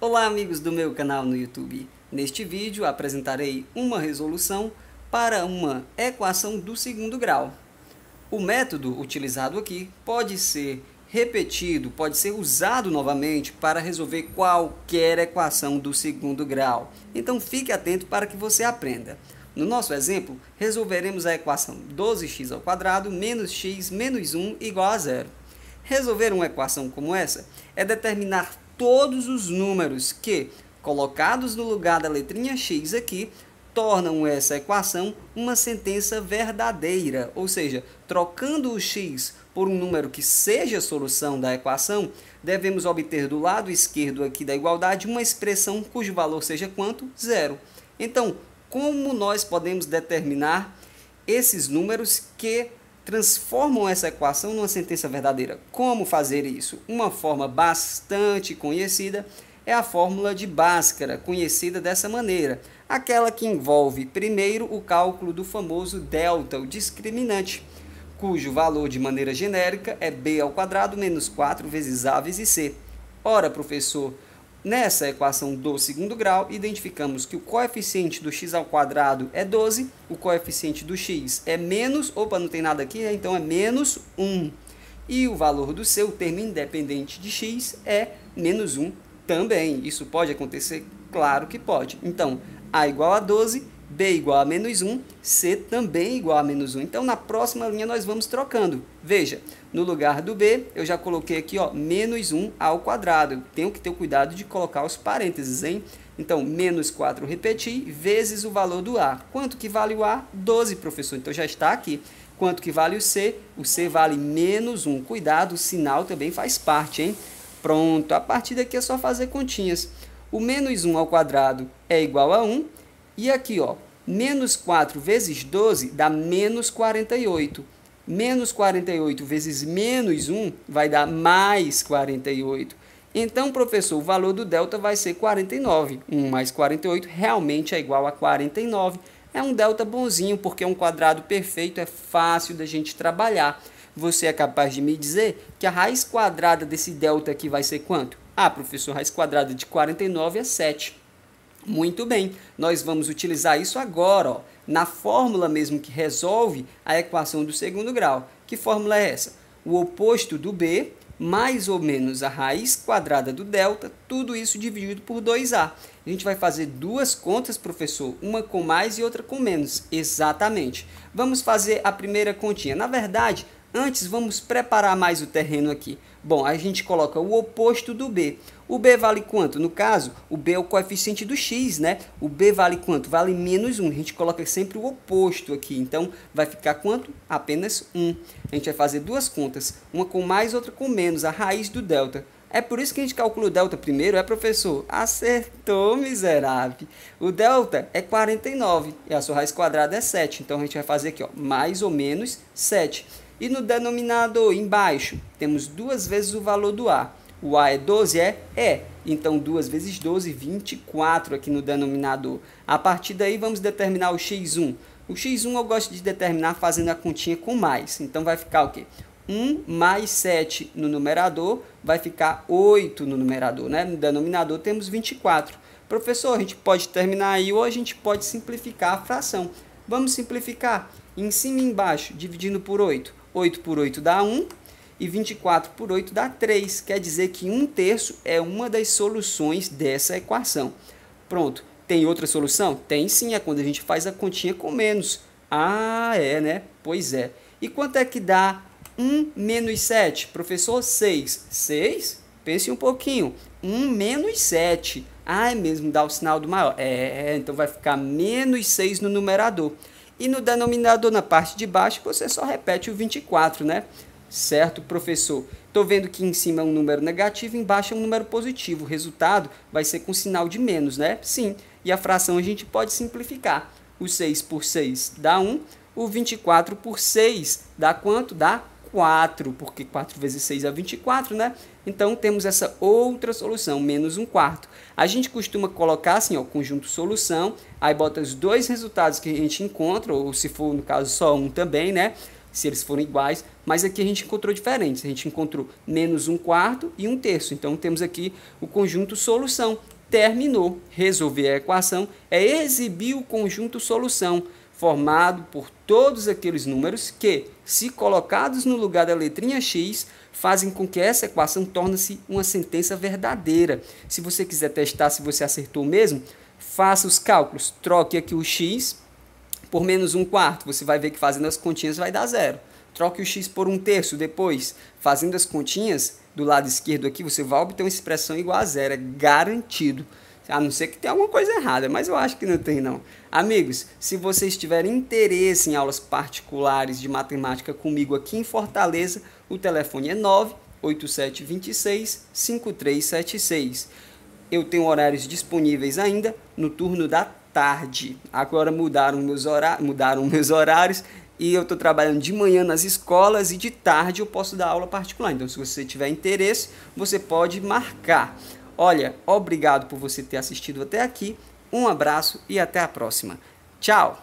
Olá amigos do meu canal no YouTube. Neste vídeo apresentarei uma resolução para uma equação do segundo grau. O método utilizado aqui pode ser repetido, pode ser usado novamente para resolver qualquer equação do segundo grau. Então fique atento para que você aprenda. No nosso exemplo, resolveremos a equação 12x² menos x menos 1 igual a zero. Resolver uma equação como essa é determinar todos os números que, colocados no lugar da letrinha x aqui, tornam essa equação uma sentença verdadeira, ou seja, trocando o x por um número que seja solução da equação, devemos obter do lado esquerdo aqui da igualdade uma expressão cujo valor seja quanto? Zero. Então, como nós podemos determinar esses números que transformam essa equação numa sentença verdadeira. Como fazer isso? Uma forma bastante conhecida é a fórmula de Bhaskara, conhecida dessa maneira, aquela que envolve primeiro o cálculo do famoso delta, o discriminante, cujo valor de maneira genérica é b ao quadrado menos 4 vezes a vezes c. Ora, professor, Nessa equação do segundo grau, identificamos que o coeficiente do x ao quadrado é 12, o coeficiente do x é menos, opa, não tem nada aqui, né? então é menos 1. E o valor do seu termo independente de x é menos 1 também. Isso pode acontecer? Claro que pode. Então, a igual a 12 B igual a menos 1, C também igual a menos 1. Então, na próxima linha, nós vamos trocando. Veja, no lugar do B, eu já coloquei aqui, ó, menos 1 ao quadrado. tenho que ter cuidado de colocar os parênteses, hein? Então, menos 4, repetir, vezes o valor do A. Quanto que vale o A? 12, professor. Então, já está aqui. Quanto que vale o C? O C vale menos 1. Cuidado, o sinal também faz parte, hein? Pronto, a partir daqui é só fazer continhas. O menos 1 ao quadrado é igual a 1 e aqui, ó, menos 4 vezes 12 dá menos 48. Menos 48 vezes menos 1 vai dar mais 48. Então, professor, o valor do delta vai ser 49. 1 mais 48 realmente é igual a 49. É um delta bonzinho, porque é um quadrado perfeito, é fácil da gente trabalhar. Você é capaz de me dizer que a raiz quadrada desse delta aqui vai ser quanto? Ah, professor, a raiz quadrada de 49 é 7. Muito bem, nós vamos utilizar isso agora, ó, na fórmula mesmo que resolve a equação do segundo grau. Que fórmula é essa? O oposto do B mais ou menos a raiz quadrada do delta, tudo isso dividido por 2a. A gente vai fazer duas contas, professor, uma com mais e outra com menos. Exatamente. Vamos fazer a primeira continha. Na verdade, Antes, vamos preparar mais o terreno aqui. Bom, a gente coloca o oposto do B. O B vale quanto? No caso, o B é o coeficiente do x, né? O B vale quanto? Vale menos 1. A gente coloca sempre o oposto aqui. Então, vai ficar quanto? Apenas 1. A gente vai fazer duas contas. Uma com mais, outra com menos. A raiz do delta. É por isso que a gente calcula o delta primeiro, é professor? Acertou, miserável. O delta é 49 e a sua raiz quadrada é 7. Então, a gente vai fazer aqui, ó, mais ou menos 7. E no denominador embaixo temos duas vezes o valor do A. O A é 12, é? É. Então, 2 vezes 12, 24 aqui no denominador. A partir daí, vamos determinar o x1. O x1 eu gosto de determinar fazendo a continha com mais. Então, vai ficar o quê? 1 mais 7 no numerador, vai ficar 8 no numerador, né? No denominador temos 24. Professor, a gente pode terminar aí ou a gente pode simplificar a fração. Vamos simplificar em cima e embaixo, dividindo por 8. 8 por 8 dá 1 e 24 por 8 dá 3. Quer dizer que 1 terço é uma das soluções dessa equação. Pronto. Tem outra solução? Tem sim, é quando a gente faz a continha com menos. Ah, é, né? Pois é. E quanto é que dá 1 menos 7? Professor, 6. 6? Pense um pouquinho. 1 menos 7. Ah, é mesmo, dá o sinal do maior. É, é então vai ficar menos 6 no numerador. E no denominador, na parte de baixo, você só repete o 24, né? Certo, professor? Estou vendo que em cima é um número negativo, embaixo é um número positivo. O resultado vai ser com sinal de menos, né? Sim. E a fração a gente pode simplificar. O 6 por 6 dá 1, o 24 por 6 dá quanto? Dá 4, porque 4 vezes 6 é 24, né? Então temos essa outra solução, menos um quarto. A gente costuma colocar assim, ó, conjunto solução, aí bota os dois resultados que a gente encontra, ou se for no caso só um também, né? Se eles forem iguais, mas aqui a gente encontrou diferentes. A gente encontrou menos um quarto e um terço. Então temos aqui o conjunto solução. Terminou. Resolver a equação é exibir o conjunto solução formado por todos aqueles números que, se colocados no lugar da letrinha x, fazem com que essa equação torne-se uma sentença verdadeira. Se você quiser testar se você acertou mesmo, faça os cálculos, troque aqui o x por menos um quarto, você vai ver que fazendo as continhas vai dar zero. Troque o x por um terço depois, fazendo as continhas do lado esquerdo aqui, você vai obter uma expressão igual a zero, é garantido. A não ser que tenha alguma coisa errada, mas eu acho que não tem não. Amigos, se vocês tiverem interesse em aulas particulares de matemática comigo aqui em Fortaleza, o telefone é 98726 5376. Eu tenho horários disponíveis ainda no turno da tarde. Agora mudaram meus, horários, mudaram meus horários e eu estou trabalhando de manhã nas escolas e de tarde eu posso dar aula particular. Então, se você tiver interesse, você pode marcar. Olha, obrigado por você ter assistido até aqui. Um abraço e até a próxima. Tchau!